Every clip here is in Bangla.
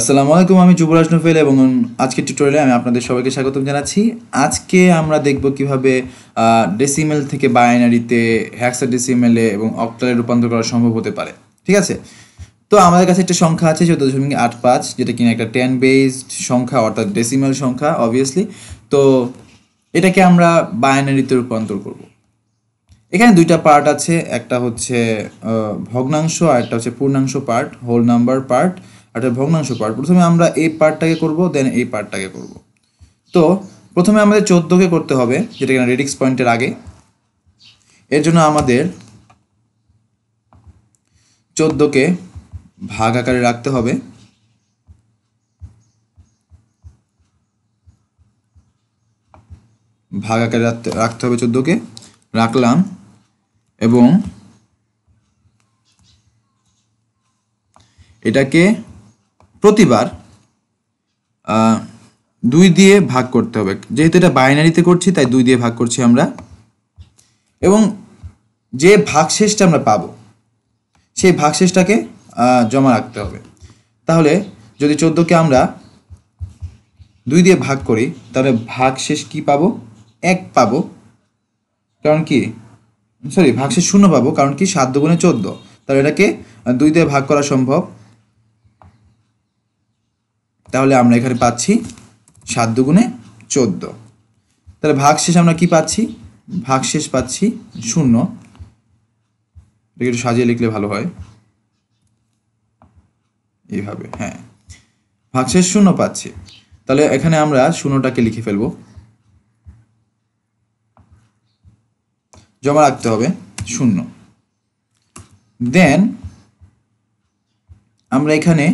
আসসালামু আলাইকুম আমি যুবরাজ নোফেল এবং আজকের টিউটোরিয়ালে আমি আপনাদের সবাইকে স্বাগতম জানাচ্ছি আজকে আমরা দেখব কিভাবে ডেসিমেল থেকে বাইনারিতে হ্যাক্সা ডেসিমেলে এবং অক্টালে রূপান্তর করা সম্ভব হতে পারে ঠিক আছে তো আমাদের কাছে একটা সংখ্যা আছে চোদ্দ দশমিক আট পাঁচ যেটা কিনা একটা টেন বেসড সংখ্যা অর্থাৎ ডেসিমেল সংখ্যা অবভিয়াসলি তো এটাকে আমরা বাইনারিতে রূপান্তর করব এখানে দুইটা পার্ট আছে একটা হচ্ছে ভগ্নাংশ আর একটা হচ্ছে পূর্ণাংশ পার্ট হোল নাম্বার পার্ট একটা ভগ্নাংশ পার্ট প্রথমে আমরা এই পার্টটাকে করব দেন এই পার্টটাকে করব তো প্রথমে আমাদের চোদ্দোকে করতে হবে যেটা কিনা রেডিক্স পয়েন্টের আগে এর জন্য আমাদের চোদ্দোকে ভাগ আকারে রাখতে হবে ভাগ আকারে রাখতে হবে চোদ্দোকে রাখলাম এবং এটাকে প্রতিবার দুই দিয়ে ভাগ করতে হবে যেহেতু এটা বাইনারিতে করছি তাই দুই দিয়ে ভাগ করছি আমরা এবং যে ভাগশেষটা আমরা পাব সেই ভাগশেষটাকে জমা রাখতে হবে তাহলে যদি চোদ্দোকে আমরা দুই দিয়ে ভাগ করি তাহলে ভাগশেষ কি পাবো এক পাবো কারণ কি সরি ভাগশেষ শূন্য পাবো কারণ কি সাত দুগুণে চোদ্দো তাহলে এটাকে দুই দিয়ে ভাগ করা সম্ভব তাহলে আমরা এখানে পাচ্ছি সাত দুগুণে চোদ্দ তাহলে ভাগশেষ আমরা কি পাচ্ছি ভাগশেষ পাচ্ছি শূন্য একটু সাজিয়ে লিখলে ভালো হয় এইভাবে হ্যাঁ ভাগশেষ শূন্য পাচ্ছি তাহলে এখানে আমরা শূন্যটাকে লিখে ফেলব জমা রাখতে হবে শূন্য দেন আমরা এখানে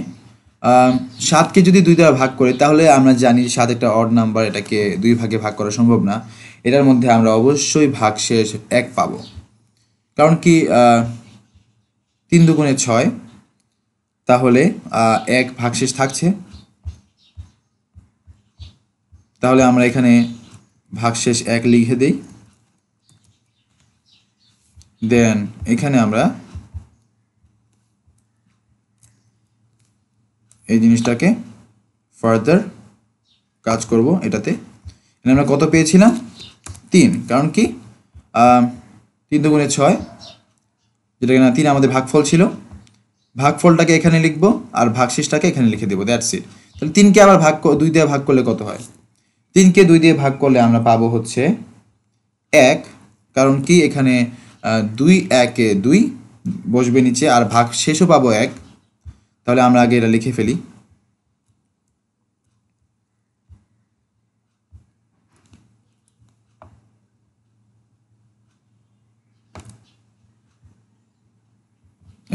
সাতকে যদি দুই দ্বারা ভাগ করে তাহলে আমরা জানি যে সাত একটা অড নাম্বার এটাকে দুই ভাগে ভাগ করা সম্ভব না এটার মধ্যে আমরা অবশ্যই ভাগ শেষ এক পাব কারণ কি তিন দুগুণে ছয় তাহলে এক ভাগশেষ থাকছে তাহলে আমরা এখানে ভাগশেষ এক লিখে দিই দেন এখানে আমরা এই জিনিসটাকে ফার্দার কাজ করব এটাতে এখানে আমরা কত পেয়েছিলাম তিন কারণ কি তিন দুগুণে ছয় যেটা কিনা তিন আমাদের ভাগফল ছিল ভাগফলটাকে এখানে লিখবো আর ভাগশেষটাকে এখানে লিখে দেবো দ্যাটস ইট তাহলে তিনকে আবার ভাগ দুই দিয়ে ভাগ করলে কত হয় তিনকে দুই দিয়ে ভাগ করলে আমরা পাবো হচ্ছে এক কারণ কি এখানে দুই একে দুই বসবে নিচে আর ভাগ শেষও পাবো এক তাহলে আমরা আগে এটা লিখে ফেলি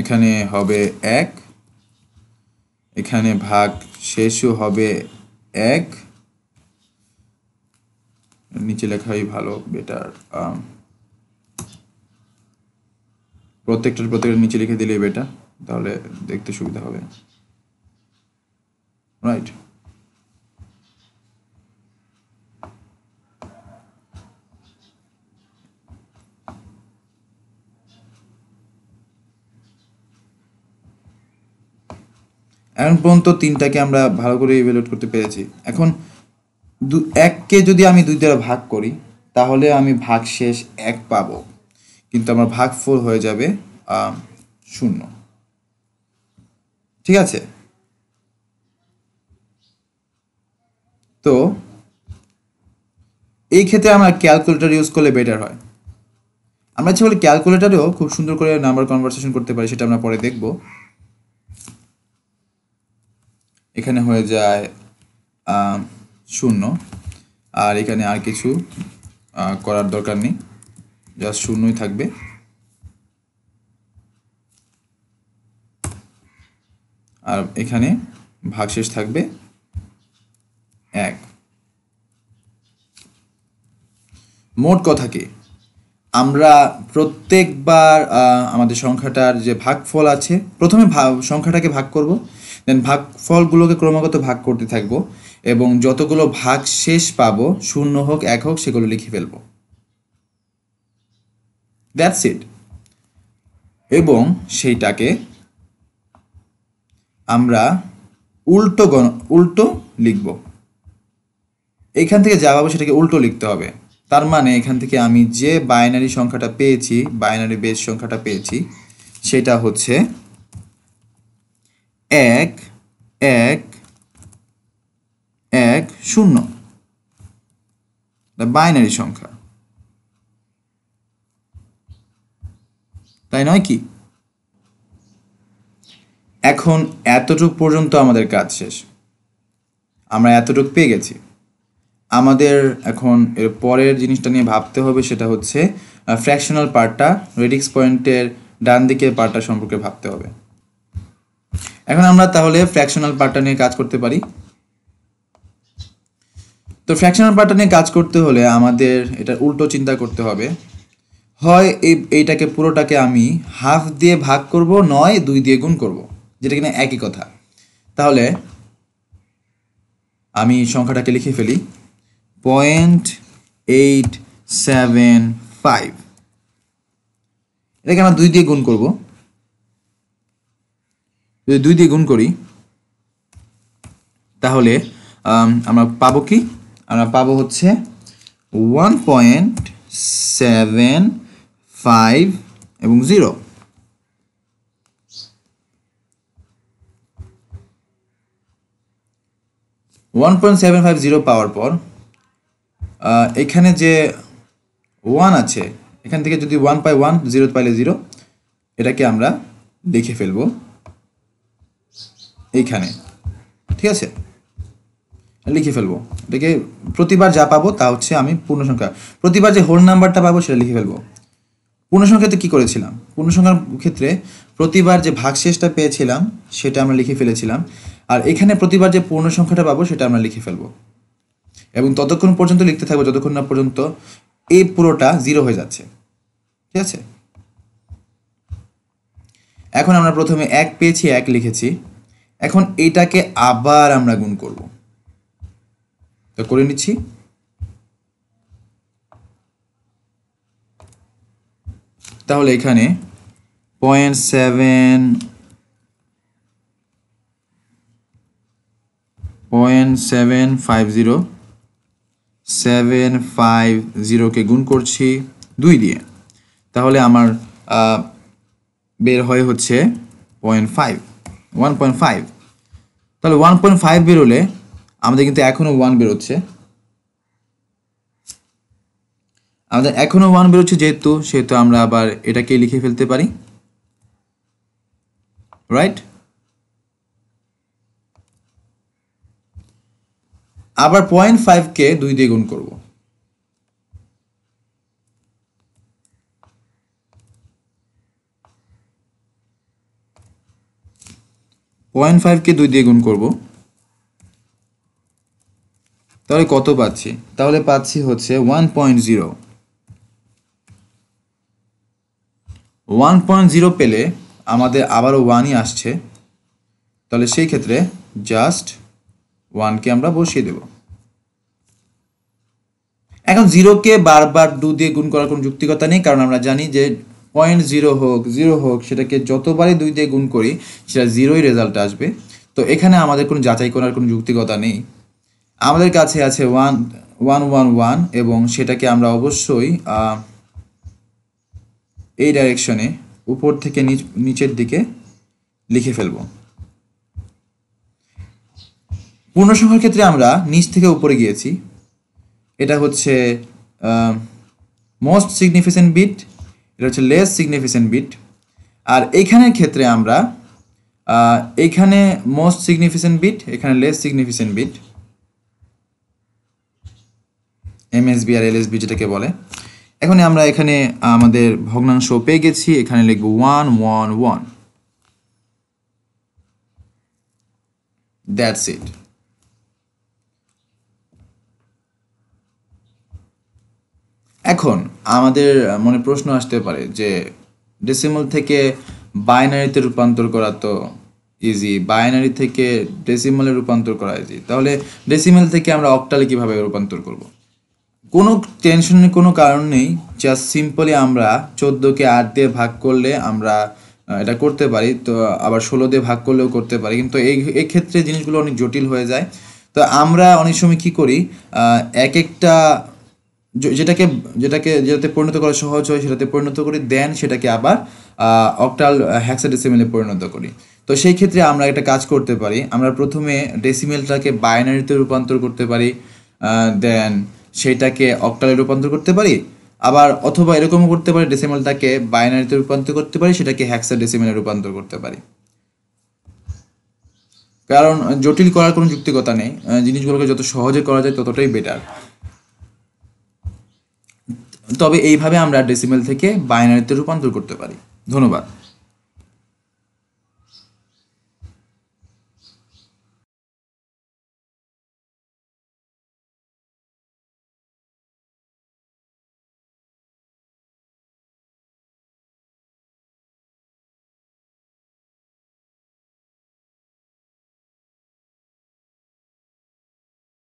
এখানে হবে এক এখানে ভাগ শেষও হবে এক নিচে লেখাই ভালো বেটার um, প্রত্যেকটার প্রত্যেকটা নিচে লিখে দিলে বেটার তাহলে দেখতে সুবিধা হবে রাইট এখন পর্যন্ত তিনটাকে আমরা ভালো করে ইভ্যালুয়েট করতে পেরেছি এখন দু এককে যদি আমি দুই দ্বারা ভাগ করি তাহলে আমি ভাগ শেষ এক পাবো কিন্তু আমার ভাগ ফোর হয়ে যাবে শূন্য ঠিক আছে তো এই ক্ষেত্রে আমরা ক্যালকুলেটার ইউজ করলে বেটার হয় আমরা ইচ্ছে বলে ক্যালকুলেটারেও খুব সুন্দর করে নাম্বার কনভারসেশন করতে পারি সেটা আমরা পরে দেখব এখানে হয়ে যায় শূন্য আর এখানে আর কিছু করার দরকার নেই যা শূন্যই থাকবে আর এখানে ভাগশেষ থাকবে এক মোট কথাকে আমরা প্রত্যেকবার আমাদের সংখ্যাটার যে ভাগফল আছে প্রথমে সংখ্যাটাকে ভাগ করব দেন ভাগফলগুলোকে ক্রমাগত ভাগ করতে থাকব এবং যতগুলো ভাগ শেষ পাব শূন্য হোক এক হোক সেগুলো লিখে ফেলব দ্যাটস ইট এবং সেইটাকে আমরা উল্টো গণ উল্টো লিখব এখান থেকে যা পাবো সেটাকে উল্টো লিখতে হবে তার মানে এখান থেকে আমি যে বাইনারি সংখ্যাটা পেয়েছি বাইনারি বেস সংখ্যাটা পেয়েছি সেটা হচ্ছে এক এক এক শূন্য বাইনারি সংখ্যা তাই নয় কি এখন এতটুক পর্যন্ত আমাদের কাজ শেষ আমরা এতটুক পেয়ে গেছি আমাদের এখন এর পরের জিনিসটা নিয়ে ভাবতে হবে সেটা হচ্ছে ফ্র্যাকশনাল পার্টটা রেডিক্স পয়েন্টের ডান দিকের পার্টটা সম্পর্কে ভাবতে হবে এখন আমরা তাহলে ফ্র্যাকশনাল পার্টটা নিয়ে কাজ করতে পারি তো ফ্র্যাকশনাল পার্টটা নিয়ে কাজ করতে হলে আমাদের এটা উল্টো চিন্তা করতে হবে হয় এই এইটাকে পুরোটাকে আমি হাফ দিয়ে ভাগ করব নয় দুই দিয়ে গুণ করবো যেটা কিনা একই কথা তাহলে আমি সংখ্যাটাকে লিখে ফেলি পয়েন্ট এইট সেভেন ফাইভ এটাকে আমরা দুই দিয়ে গুণ করব যদি দুই দিয়ে গুণ করি তাহলে আমরা পাবো কি আমরা পাবো হচ্ছে ওয়ান পয়েন্ট সেভেন ফাইভ এবং zero one point seven five zero পাওয়ার পর এখানে যে ওয়ান আছে এখান থেকে যদি ওয়ান পাই ওয়ান জিরো পাইলে জিরো এটাকে আমরা লিখে ফেলব এইখানে ঠিক আছে লিখে ফেলবো এটাকে প্রতিবার যা পাবো তা হচ্ছে আমি পূর্ণসংখ্যা প্রতিবার যে হোল নাম্বারটা পাবো সেটা লিখে ফেলবো পূর্ণসংখ্যাতে কী করেছিলাম পূর্ণসংখ্যার ক্ষেত্রে প্রতিবার যে ভাগশেষটা পেয়েছিলাম সেটা আমরা লিখে ফেলেছিলাম আর এখানে প্রতিবার যে পূর্ণ সংখ্যাটা পাবো সেটা আমরা লিখে ফেলবো এবং ততক্ষণ পর্যন্ত লিখতে থাকবো যতক্ষণ না পর্যন্ত এই পুরোটা জিরো হয়ে যাচ্ছে ঠিক আছে এখন আমরা প্রথমে এক পেয়েছি এক লিখেছি এখন এইটাকে আবার আমরা গুণ করব তো করে নিচ্ছি তাহলে এখানে point seven point seven five zero seven five জিরোকে গুণ করছি দুই দিয়ে তাহলে আমার বের হয়ে হচ্ছে point five one point five তাহলে ওয়ান পয়েন্ট ফাইভ বেরোলে আমাদের কিন্তু এখনও ওয়ান বেরোচ্ছে আমাদের এখনও ওয়ান বেরোচ্ছে যেহেতু সেহেতু আমরা আবার এটাকে লিখে ফেলতে পারি রাইট আবার পয়েন্ট ফাইভকে দুই দিয়ে গুণ করব পয়েন্ট ফাইভকে দুই দিয়ে গুণ করব তাহলে কত পাচ্ছি তাহলে পাচ্ছি হচ্ছে one point zero one point zero পেলে আমাদের আবারও ওয়ানই আসছে তাহলে সেই ক্ষেত্রে জাস্ট ওয়ানকে আমরা বসিয়ে দেবো এখন জিরোকে বারবার দু দিয়ে গুণ করার কোনো যুক্তিকতা নেই কারণ আমরা জানি যে পয়েন্ট জিরো হোক জিরো হোক সেটাকে যতবারই দুই দিয়ে গুণ করি সেটা জিরোই রেজাল্ট আসবে তো এখানে আমাদের কোনো যাচাই করার কোনো যুক্তিকতা নেই আমাদের কাছে আছে ওয়ান ওয়ান ওয়ান ওয়ান এবং সেটাকে আমরা অবশ্যই এই ডাইরেকশনে উপর থেকে নিচের দিকে লিখে ফেলব পূর্ণসংখ্যার ক্ষেত্রে আমরা নিচ থেকে উপরে গিয়েছি এটা হচ্ছে মোস্ট সিগনিফিসেন্ট বিট এটা হচ্ছে লেস সিগনিফিসেন্ট বিট আর এইখানের ক্ষেত্রে আমরা এইখানে মোস্ট সিগনিফিসেন্ট বিট এখানে লেস সিগনিফিসেন্ট বিট এমএসবি আর বি যেটাকে বলে এখন আমরা এখানে আমাদের ভগ্নাংশ পেয়ে গেছি এখানে লিখব one one one that's it এখন আমাদের মনে প্রশ্ন আসতে পারে যে ডেসিমল থেকে বাইনারিতে রূপান্তর করা তো ইজি বাইনারি থেকে ডেসিমালে রূপান্তর করা ইজি তাহলে ডেসিমাল থেকে আমরা অক্টালে কিভাবে রূপান্তর করব। কোনো টেনশনের কোনো কারণ নেই জাস্ট সিম্পলি আমরা চোদ্দোকে আট দিয়ে ভাগ করলে আমরা এটা করতে পারি তো আবার ষোলো দিয়ে ভাগ করলেও করতে পারি কিন্তু এই এক্ষেত্রে জিনিসগুলো অনেক জটিল হয়ে যায় তো আমরা অনেক সময় কি করি এক একটা যেটাকে যেটাকে যেটাতে পরিণত করা সহজ হয় সেটাতে পরিণত করি দেন সেটাকে আবার অক্টাল ডেসিমেলে পরিণত করি তো সেই ক্ষেত্রে আমরা একটা কাজ করতে পারি আমরা প্রথমে ডেসিমেলটাকে বাইনারিতে রূপান্তর করতে পারি দেন সেটাকে অক্টালে রূপান্তর করতে পারি আবার অথবা এরকমও করতে পারি ডেসিমেলটাকে বাইনারিতে রূপান্তর করতে পারি সেটাকে হ্যাক্সা ডেসিমেলে রূপান্তর করতে পারি কারণ জটিল করার কোনো যুক্তিকতা নেই জিনিসগুলোকে যত সহজে করা যায় ততটাই বেটার তবে এইভাবে আমরা ডেসিমেল থেকে বাইনারিতে রূপান্তর করতে পারি ধন্যবাদ